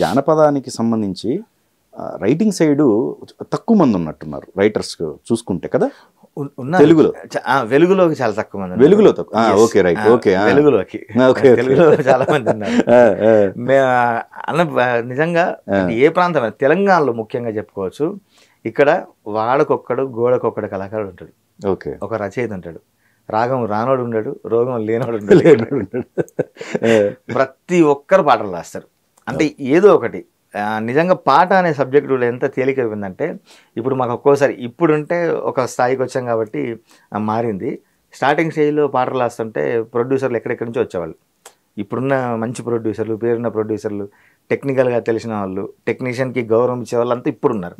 జానపదానికి సంబంధించి writing side తక్కువ మంది ఉన్నట్టున్నారు రైటర్స్ చూసుకుంటే కదా తెలుగులో వెలుగులోకి చాలా తక్కువ మంది వెలుగులో తక్కువ ఓకే రైట్ ఓకే వెలుగులోకి తెలుగులో చాలా మంది ఉన్నారు నిజంగా ఏ ప్రాంతం తెలంగాణలో ముఖ్యంగా చెప్పుకోవచ్చు ఇక్కడ వాడకొక్కడు గోడకొక్కడు కళాకారుడు ఉంటాడు ఓకే ఒక రచయిత ఉంటాడు రాగం రానోడు ఉండడు రోగం లేనోడు ఉండడు ప్రతి ఒక్కరు పాటలు రాస్తారు అంటే ఏదో ఒకటి నిజంగా పాట అనే సబ్జెక్టు ఎంత తేలిక అయిపోయిందంటే ఇప్పుడు మాకు ఒక్కోసారి ఇప్పుడుంటే ఒక స్థాయికి వచ్చాం కాబట్టి మారింది స్టార్టింగ్ స్టేజ్లో పాటలు రాస్తుంటే ప్రొడ్యూసర్లు ఎక్కడెక్కడి నుంచో వచ్చేవాళ్ళు ఇప్పుడున్న మంచి ప్రొడ్యూసర్లు పేరున్న ప్రొడ్యూసర్లు టెక్నికల్గా తెలిసిన వాళ్ళు టెక్నీషియన్కి గౌరవం ఇచ్చే వాళ్ళు అంతా ఇప్పుడు ఉన్నారు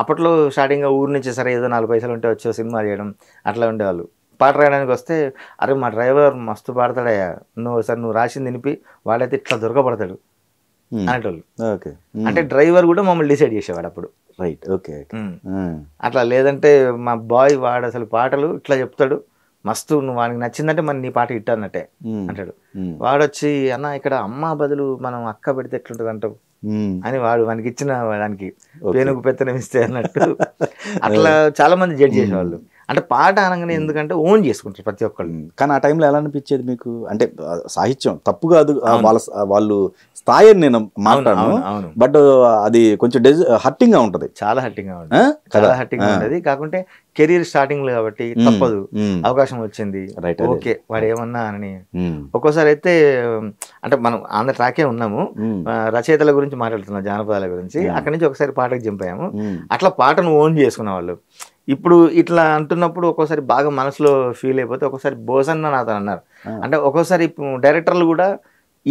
అప్పట్లో స్టార్టింగ్గా ఊరు నుంచి సరే ఏదో నాలుగు పైసలు ఉంటే వచ్చే సినిమా చేయడం అట్లా ఉండేవాళ్ళు పాట రాయడానికి వస్తే అరే మా డ్రైవర్ మస్తు పాడతాడయ్యా నువ్వు సార్ నువ్వు రాసింది వినిపి వాడైతే ఇట్లా దొరకబడతాడు Hmm. అనేటోళ్ళు hmm. అంటే డ్రైవర్ కూడా మమ్మల్ని డిసైడ్ చేసేవాడు అప్పుడు రైట్ ఓకే hmm. అట్లా లేదంటే మా బాయ్ వాడు అసలు పాటలు ఇట్లా చెప్తాడు మస్తు నువ్వు వానికి నచ్చిందంటే మన నీ పాట ఇట్టా అన్నట్టే అంటాడు వాడొచ్చి అన్న ఇక్కడ అమ్మ బదులు మనం అక్క పెడితే ఎట్లుంటది అంటావు అని వాడు వానికి ఇచ్చిన దానికి పేనుకు పెత్తనం ఇస్తే అన్నట్టు అట్లా చాలా మంది జడ్జ్ చేసేవాళ్ళు అంటే పాట అనగానే ఎందుకంటే ఓన్ చేసుకుంటారు ప్రతి ఒక్కళ్ళు కానీ ఆ టైంలో ఎలా అనిపించేది మీకు అంటే సాహిత్యం తప్పు కాదు వాళ్ళ వాళ్ళు స్థాయి నేను మాట్లాడను బట్ అది కొంచెం డెజ్ హర్టింగ్ గా ఉంటది చాలా హర్టింగ్ గా ఉంటుంది చాలా హర్టింగ్ గా ఉంటుంది కాకుంటే కెరీర్ స్టార్టింగ్ కాబట్టి తప్పదు అవకాశం వచ్చింది ఓకే వాడు ఏమన్నా అని ఒక్కోసారి అయితే అంటే మనం ఆంధ్ర ట్రాకే ఉన్నాము రచయితల గురించి మాట్లాడుతున్నాం జానపదాల గురించి అక్కడి నుంచి ఒకసారి పాటకు జంపాము అట్లా పాటను ఓన్ చేసుకున్న వాళ్ళు ఇప్పుడు ఇట్లా అంటున్నప్పుడు ఒక్కోసారి బాగా మనసులో ఫీల్ అయిపోతే ఒక్కోసారి బోసన్న నాతో అన్నారు అంటే ఒక్కోసారి డైరెక్టర్లు కూడా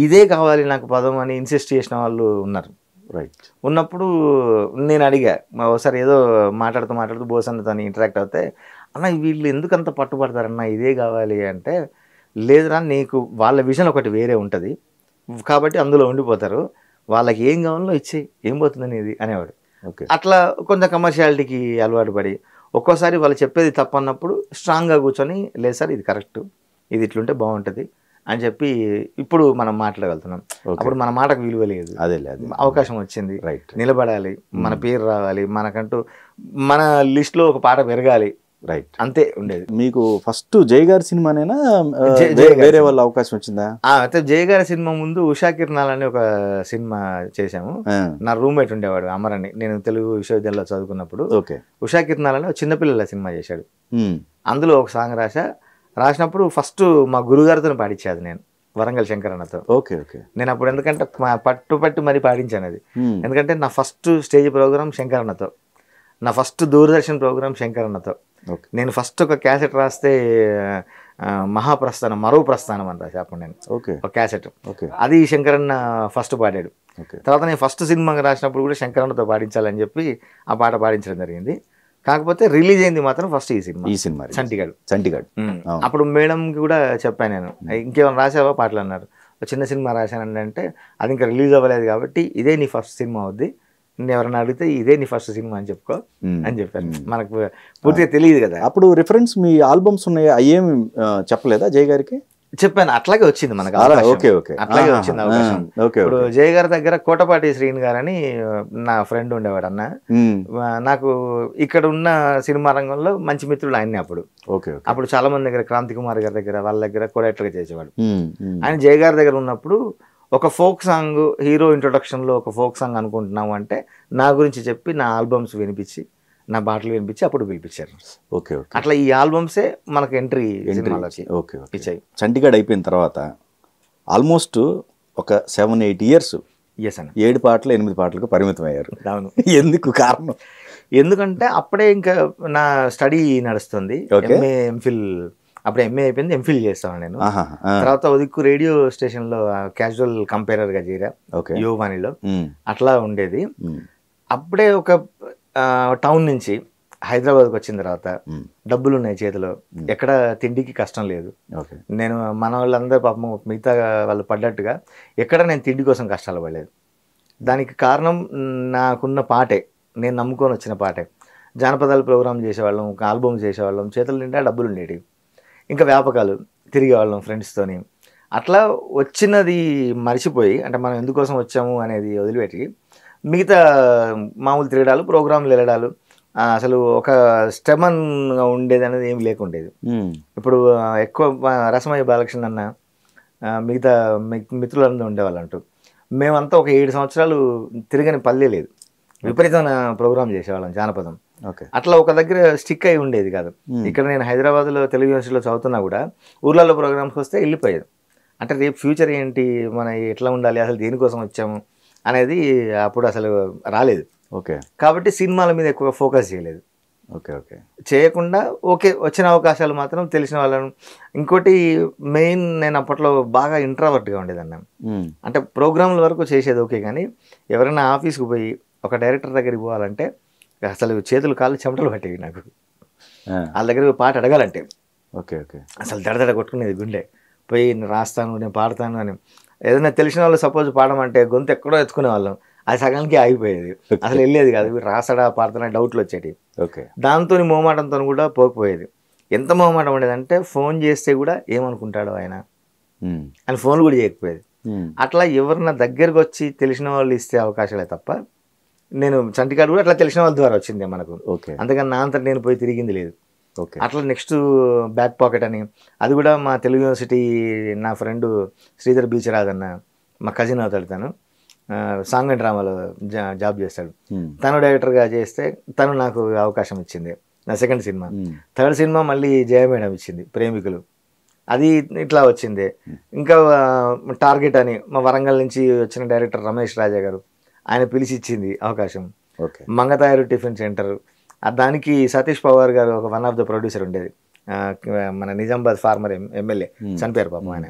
ఇదే కావాలి నాకు పదం అని ఇన్సిస్ట్ చేసిన వాళ్ళు ఉన్నారు రైట్ ఉన్నప్పుడు నేను అడిగా ఒకసారి ఏదో మాట్లాడుతూ మాట్లాడుతూ బోసన్నతో ఇంటరాక్ట్ అవుతే అన్న వీళ్ళు ఎందుకు అంత పట్టుబడతారన్న ఇదే కావాలి అంటే లేదురా నీకు వాళ్ళ విజన్ ఒకటి వేరే ఉంటుంది కాబట్టి అందులో ఉండిపోతారు వాళ్ళకి ఏం కావాలో ఇచ్చేయి ఏం పోతుందని ఇది అనేవాడు ఓకే అట్లా కొంత కమర్షియాలిటీకి అలవాటు పడి ఒక్కోసారి వాళ్ళు చెప్పేది తప్పన్నప్పుడు స్ట్రాంగ్గా కూర్చొని లేదు సార్ ఇది కరెక్ట్ ఇది ఇట్లుంటే బాగుంటుంది అని చెప్పి ఇప్పుడు మనం మాట్లాడగలుగుతున్నాం అప్పుడు మన మాటకు విలువ లేదు అదే లేదు అవకాశం వచ్చింది రైట్ నిలబడాలి మన పేరు రావాలి మనకంటూ మన లిస్ట్లో ఒక పాట పెరగాలి రైట్ అంతే ఉండేది మీకు ఫస్ట్ జయ గారి సినిమానేనా వేరే వాళ్ళ అవకాశం వచ్చిందా అయితే జయ గారి సినిమా ముందు ఉషా కిరణాల్ అని ఒక సినిమా చేశాము నా రూమ్మేట్ ఉండేవాడు అమర్ అని నేను తెలుగు విశ్వవిద్యాలయంలో చదువుకున్నప్పుడు ఓకే ఉషా కిరణాల్ అని చిన్నపిల్లల సినిమా చేశాడు అందులో ఒక సాంగ్ రాశా రాసినప్పుడు ఫస్ట్ మా గురుగారితో పాడించేది నేను వరంగల్ శంకరన్నతో ఓకే ఓకే నేను అప్పుడు ఎందుకంటే పట్టు పట్టు మరి పాడించాను అది ఎందుకంటే నా ఫస్ట్ స్టేజ్ ప్రోగ్రామ్ శంకరన్నతో నా ఫస్ట్ దూరదర్శన్ ప్రోగ్రామ్ అన్నతో నేను ఫస్ట్ ఒక క్యాసెట్ రాస్తే మహాప్రస్థానం మరో ప్రస్థానం అని రాసి అప్పుడు నేను ఓకే ఒక క్యాసెట్ ఓకే అది శంకరన్న ఫస్ట్ పాడాడు తర్వాత నేను ఫస్ట్ సినిమా రాసినప్పుడు కూడా శంకరన్నతో పాడించాలని చెప్పి ఆ పాట పాడించడం జరిగింది కాకపోతే రిలీజ్ అయింది మాత్రం ఫస్ట్ ఈ సినిమా ఈ సినిమా చంటిగాడు చంటిగాడు అప్పుడు మేడంకి కూడా చెప్పాను నేను ఇంకేమైనా రాసావా పాటలు అన్నారు చిన్న సినిమా రాశానంటే అది ఇంకా రిలీజ్ అవ్వలేదు కాబట్టి ఇదే నీ ఫస్ట్ సినిమా అవుద్ది ఎవరైనా అడిగితే ఇదే నీ ఫస్ట్ సినిమా అని చెప్పుకో అని చెప్పాను మనకు పూర్తిగా తెలియదు కదా అప్పుడు రిఫరెన్స్ మీ ఆల్బమ్స్ ఉన్నాయి అయ్యేమి చెప్పలేదా జయ గారికి చెప్పాను అట్లాగే వచ్చింది మనకు ఓకే ఓకే అట్లాగే వచ్చింది అవకాశం ఇప్పుడు జయ గారి దగ్గర కోటపాటి శ్రీని గారు అని నా ఫ్రెండ్ ఉండేవాడు అన్న నాకు ఇక్కడ ఉన్న సినిమా రంగంలో మంచి మిత్రుడు ఆయన్ని అప్పుడు ఓకే అప్పుడు చాలా మంది దగ్గర క్రాంతి కుమార్ గారి దగ్గర వాళ్ళ దగ్గర కూడా కొడేటర్గా చేసేవాడు ఆయన జయ గారి దగ్గర ఉన్నప్పుడు ఒక ఫోక్ సాంగ్ హీరో ఇంట్రొడక్షన్లో ఒక ఫోక్ సాంగ్ అనుకుంటున్నాము అంటే నా గురించి చెప్పి నా ఆల్బమ్స్ వినిపించి నా పాటలు వినిపించి అప్పుడు పిలిపించారు ఓకే ఓకే అట్లా ఈ ఆల్బమ్సే మనకు ఎంట్రీ ఓకే ఇచ్చాయి చండీగఢ్ అయిపోయిన తర్వాత ఆల్మోస్ట్ ఒక సెవెన్ ఎయిట్ ఇయర్స్ ఎస్ అండి ఏడు పాటలు ఎనిమిది పాటలకు పరిమితం అయ్యారు అవును ఎందుకు కారణం ఎందుకంటే అప్పుడే ఇంకా నా స్టడీ నడుస్తుంది ఎంఏ ఎంఫిల్ అప్పుడు ఎంఏ అయిపోయింది ఎంఫిల్ చేస్తాను నేను తర్వాత ఉదిక్కు రేడియో స్టేషన్ లో క్యాజువల్ కంపేరర్ గా చేరా యువవాణిలో అట్లా ఉండేది అప్పుడే ఒక టౌన్ నుంచి హైదరాబాద్కి వచ్చిన తర్వాత డబ్బులు ఉన్నాయి చేతిలో ఎక్కడ తిండికి కష్టం లేదు నేను మన వాళ్ళందరూ పాపం మిగతా వాళ్ళు పడ్డట్టుగా ఎక్కడ నేను తిండి కోసం కష్టాలు పడలేదు దానికి కారణం నాకున్న పాటే నేను నమ్ముకొని వచ్చిన పాటే జానపదాలు ప్రోగ్రామ్ చేసేవాళ్ళం ఆల్బమ్ చేసేవాళ్ళం చేతుల నిండా డబ్బులు ఉండేవి ఇంకా వ్యాపకాలు వాళ్ళం ఫ్రెండ్స్తోని అట్లా వచ్చినది మర్చిపోయి అంటే మనం ఎందుకోసం వచ్చాము అనేది వదిలిపెట్టి మిగతా మామూలు తిరగడాలు ప్రోగ్రాంలు వెళ్ళడాలు అసలు ఒక స్టెమన్గా ఉండేది అనేది ఏం లేకుండేది ఇప్పుడు ఎక్కువ రసమయ్య బాలకృష్ణ అన్న మిగతా మిత్రులందరూ ఉండేవాళ్ళు అంటూ మేమంతా ఒక ఏడు సంవత్సరాలు తిరగని పల్లె లేదు విపరీతమైన ప్రోగ్రాం చేసేవాళ్ళం జానపదం అట్లా ఒక దగ్గర స్టిక్ అయి ఉండేది కాదు ఇక్కడ నేను హైదరాబాద్లో తెలుగు యూనివర్సిటీలో చదువుతున్నా కూడా ఊర్లలో ప్రోగ్రామ్స్ వస్తే వెళ్ళిపోయేది అంటే రేపు ఫ్యూచర్ ఏంటి మన ఎట్లా ఉండాలి అసలు దేనికోసం వచ్చాము అనేది అప్పుడు అసలు రాలేదు ఓకే కాబట్టి సినిమాల మీద ఎక్కువ ఫోకస్ చేయలేదు ఓకే ఓకే చేయకుండా ఓకే వచ్చిన అవకాశాలు మాత్రం తెలిసిన వాళ్ళను ఇంకోటి మెయిన్ నేను అప్పట్లో బాగా ఇంట్రావర్ట్గా ఉండేదన్న అంటే ప్రోగ్రాంల వరకు చేసేది ఓకే కానీ ఎవరైనా ఆఫీస్కి పోయి ఒక డైరెక్టర్ దగ్గరికి పోవాలంటే అసలు చేతులు కాళ్ళు చెమటలు పట్టేవి నాకు వాళ్ళ దగ్గర పాట అడగాలంటే ఓకే ఓకే అసలు దడదడ కొట్టుకునేది గుండె పోయి నేను రాస్తాను నేను పాడతాను అని ఏదైనా తెలిసిన వాళ్ళు సపోజ్ పాడమంటే గొంతు ఎక్కడో ఎత్తుకునే వాళ్ళం అది సగానికి ఆగిపోయేది అసలు వెళ్ళేది కాదు రాసడా పాడతాడా డౌట్లు వచ్చేటి ఓకే దాంతో మోమాటంతో కూడా పోకపోయేది ఎంత మోమాటం ఉండేదంటే ఫోన్ చేస్తే కూడా ఏమనుకుంటాడు ఆయన అని ఫోన్ కూడా చేయకపోయేది అట్లా ఎవరిన దగ్గరకు వచ్చి తెలిసిన వాళ్ళు ఇస్తే అవకాశాలే తప్ప నేను చంటికాడు కూడా అట్లా తెలిసిన వాళ్ళ ద్వారా వచ్చింది మనకు ఓకే అందుకని నా అంతా నేను పోయి తిరిగింది లేదు ఓకే అట్లా నెక్స్ట్ బ్యాక్ పాకెట్ అని అది కూడా మా తెలుగు యూనివర్సిటీ నా ఫ్రెండ్ శ్రీధర్ బీచరాజ్ అన్న మా కజిన్ అవుతాడు తను సాంగ్ అండ్ డ్రామాలో జాబ్ చేస్తాడు hmm. తను డైరెక్టర్గా చేస్తే తను నాకు అవకాశం ఇచ్చింది నా సెకండ్ సినిమా థర్డ్ సినిమా మళ్ళీ జయ మేడం ఇచ్చింది ప్రేమికులు అది ఇట్లా వచ్చింది hmm. ఇంకా టార్గెట్ అని మా వరంగల్ నుంచి వచ్చిన డైరెక్టర్ రమేష్ రాజా గారు ఆయన పిలిచి ఇచ్చింది అవకాశం మంగతాయారు టిఫిన్ సెంటర్ దానికి సతీష్ పవార్ గారు ఒక వన్ ఆఫ్ ద ప్రొడ్యూసర్ ఉండేది మన నిజామాబాద్ ఫార్మర్ ఎమ్మెల్యే చనిపోయారు పాపం ఆయన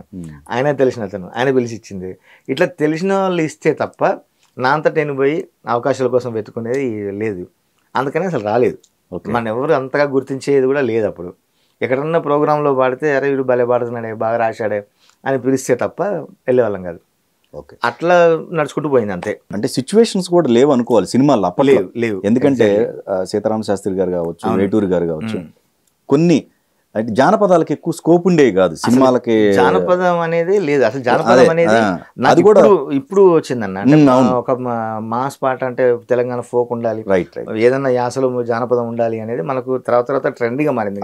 ఆయన తెలిసిన అతను ఆయన పిలిచి ఇచ్చింది ఇట్లా తెలిసిన వాళ్ళు ఇస్తే తప్ప నా అంతట నేను పోయి అవకాశాల కోసం వెతుకునేది లేదు అందుకని అసలు రాలేదు మన ఎవరు అంతగా గుర్తించేది కూడా లేదు అప్పుడు ఎక్కడన్నా ప్రోగ్రాంలో పాడితే అరే వీడు భలే పాడుతున్నాడే బాగా రాశాడే అని పిలిస్తే తప్ప వెళ్ళేవాళ్ళం కాదు అట్లా నడుచుకుంటూ పోయింది అంతే అంటే సిచ్యువేషన్స్ కూడా లేవు అనుకోవాలి సినిమాలు అప్పలేవు లేవు ఎందుకంటే సీతారామ శాస్త్రి గారు కావచ్చు నేటూరి గారు కావచ్చు కొన్ని అంటే జానపదాలకు ఎక్కువ స్కోప్ ఉండేవి కాదు సినిమాలకి జానపదం అనేది లేదు అసలు జానపదం అనేది నాది కూడా ఇప్పుడు వచ్చిందన్న ఒక మాస్ పాట అంటే తెలంగాణ ఫోక్ ఉండాలి రైట్ ఏదన్నా యాసలు జానపదం ఉండాలి అనేది మనకు తర్వాత తర్వాత ట్రెండ్గా మారింది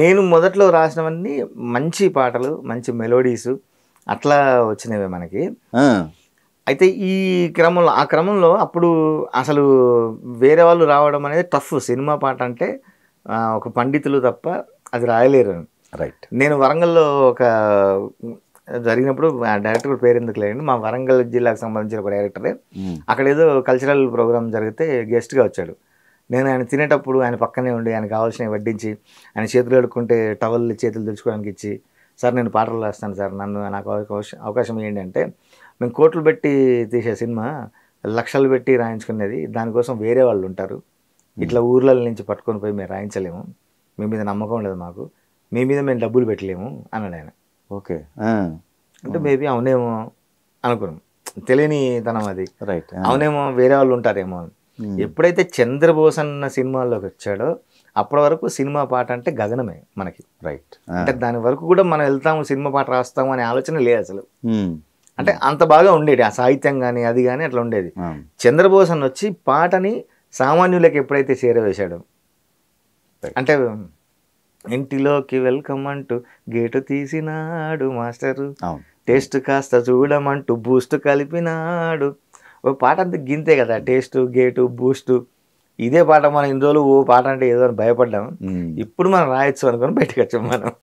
నేను మొదట్లో రాసినవన్నీ మంచి పాటలు మంచి మెలోడీస్ అట్లా వచ్చినవి మనకి అయితే ఈ క్రమంలో ఆ క్రమంలో అప్పుడు అసలు వేరే వాళ్ళు రావడం అనేది టఫ్ సినిమా పాట అంటే ఒక పండితులు తప్ప అది రాయలేరు రైట్ నేను వరంగల్లో ఒక జరిగినప్పుడు డైరెక్టర్ పేరు ఎందుకు లేదండి మా వరంగల్ జిల్లాకు సంబంధించిన ఒక డైరెక్టరే hmm. అక్కడ ఏదో కల్చరల్ ప్రోగ్రామ్ జరిగితే గెస్ట్గా వచ్చాడు నేను ఆయన తినేటప్పుడు ఆయన పక్కనే ఉండి ఆయన కావాల్సినవి వడ్డించి ఆయన చేతులు కడుక్కుంటే టవల్ చేతులు తెచ్చుకోవడానికి ఇచ్చి సార్ నేను పాటలు రాస్తాను సార్ నన్ను నాకు అవకాశం ఏంటి అంటే మేము కోట్లు పెట్టి తీసే సినిమా లక్షలు పెట్టి రాయించుకునేది దానికోసం వేరే వాళ్ళు ఉంటారు ఇట్లా ఊర్ల నుంచి పట్టుకొని పోయి మేము రాయించలేము మీ మీద నమ్మకం లేదు మాకు మీ మీద మేము డబ్బులు పెట్టలేము అన్నాడు ఆయన ఓకే అంటే మేబీ అవునేమో అనుకున్నాం తెలియని తనం అది రైట్ అవునేమో వేరే వాళ్ళు ఉంటారేమో ఎప్పుడైతే చంద్రబోస్ అన్న సినిమాల్లోకి వచ్చాడో అప్పటి వరకు సినిమా పాట అంటే గగనమే మనకి రైట్ అంటే దాని వరకు కూడా మనం వెళ్తాము సినిమా పాట రాస్తాము అనే ఆలోచన లేదు అసలు అంటే అంత బాగా ఉండేది ఆ సాహిత్యం కానీ అది కానీ అట్లా ఉండేది చంద్రబోస్ అని వచ్చి పాటని సామాన్యులకు ఎప్పుడైతే చేరవేశాడు అంటే ఇంటిలోకి వెల్కమ్ అంటూ గేటు తీసినాడు మాస్టరు టేస్ట్ కాస్త చూడమంటూ బూస్ట్ కలిపినాడు ఓ పాట అంత గింతే కదా టేస్ట్ గేటు బూస్టు ఇదే పాట మనం ఇన్ని రోజులు ఓ పాట అంటే ఏదో అని భయపడ్డాం ఇప్పుడు మనం రాయొచ్చు అనుకొని బయటకు వచ్చాం మనం